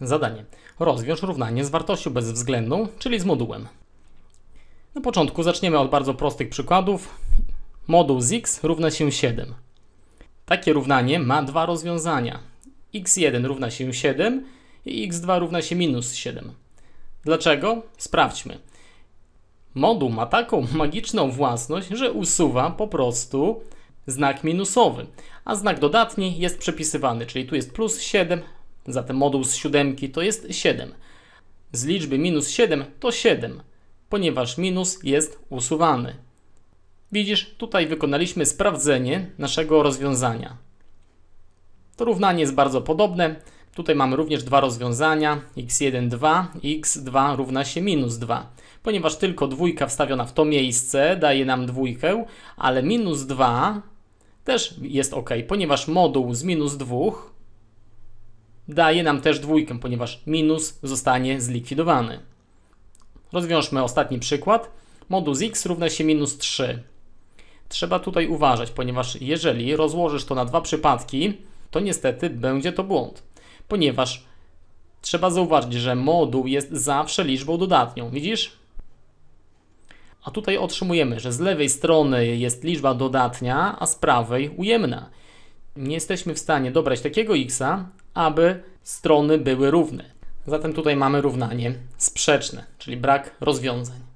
Zadanie. Rozwiąż równanie z wartością bezwzględną, czyli z modułem. Na początku zaczniemy od bardzo prostych przykładów. Moduł z x równa się 7. Takie równanie ma dwa rozwiązania. x1 równa się 7 i x2 równa się minus 7. Dlaczego? Sprawdźmy. Moduł ma taką magiczną własność, że usuwa po prostu znak minusowy, a znak dodatni jest przepisywany, czyli tu jest plus 7, Zatem moduł z siódemki to jest 7. Z liczby minus 7 to 7, ponieważ minus jest usuwany. Widzisz, tutaj wykonaliśmy sprawdzenie naszego rozwiązania. To równanie jest bardzo podobne. Tutaj mamy również dwa rozwiązania, x1, 2, x2 równa się minus 2. Ponieważ tylko dwójka wstawiona w to miejsce daje nam dwójkę, ale minus 2 też jest ok, ponieważ moduł z minus 2 daje nam też dwójkę, ponieważ minus zostanie zlikwidowany. Rozwiążmy ostatni przykład. Modus x równa się minus 3. Trzeba tutaj uważać, ponieważ jeżeli rozłożysz to na dwa przypadki, to niestety będzie to błąd, ponieważ trzeba zauważyć, że moduł jest zawsze liczbą dodatnią. Widzisz? A tutaj otrzymujemy, że z lewej strony jest liczba dodatnia, a z prawej ujemna. Nie jesteśmy w stanie dobrać takiego x'a, aby strony były równe. Zatem tutaj mamy równanie sprzeczne, czyli brak rozwiązań.